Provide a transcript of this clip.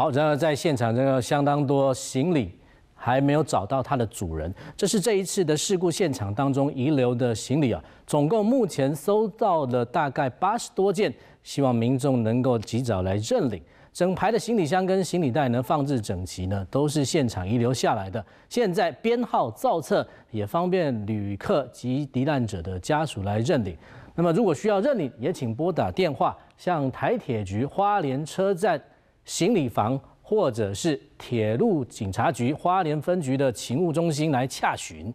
好，然后在现场，这个相当多行李还没有找到它的主人。这是这一次的事故现场当中遗留的行李啊，总共目前搜到了大概八十多件，希望民众能够及早来认领。整排的行李箱跟行李袋能放置整齐呢，都是现场遗留下来的。现在编号造册，也方便旅客及罹难者的家属来认领。那么，如果需要认领，也请拨打电话向台铁局花莲车站。行李房，或者是铁路警察局花莲分局的勤务中心来查询。